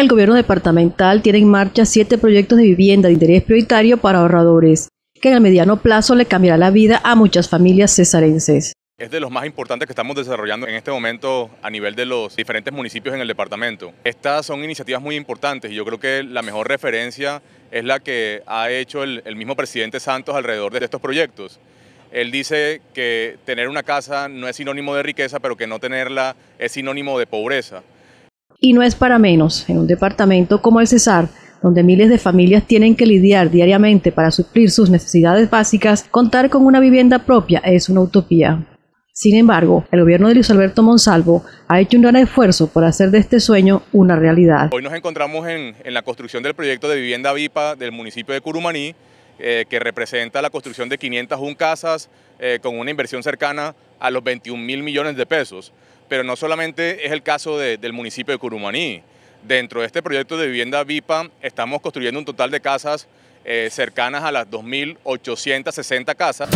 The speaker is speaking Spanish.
El gobierno departamental tiene en marcha siete proyectos de vivienda de interés prioritario para ahorradores, que en el mediano plazo le cambiará la vida a muchas familias cesarenses. Es de los más importantes que estamos desarrollando en este momento a nivel de los diferentes municipios en el departamento. Estas son iniciativas muy importantes y yo creo que la mejor referencia es la que ha hecho el, el mismo presidente Santos alrededor de estos proyectos. Él dice que tener una casa no es sinónimo de riqueza, pero que no tenerla es sinónimo de pobreza. Y no es para menos, en un departamento como el Cesar, donde miles de familias tienen que lidiar diariamente para suplir sus necesidades básicas, contar con una vivienda propia es una utopía. Sin embargo, el gobierno de Luis Alberto Monsalvo ha hecho un gran esfuerzo por hacer de este sueño una realidad. Hoy nos encontramos en, en la construcción del proyecto de vivienda VIPA del municipio de Curumaní, eh, que representa la construcción de 501 casas eh, con una inversión cercana a los 21 mil millones de pesos. Pero no solamente es el caso del municipio de Curumaní. Dentro de este proyecto de vivienda VIPA estamos construyendo un total de casas eh, cercanas a las 2.860 casas.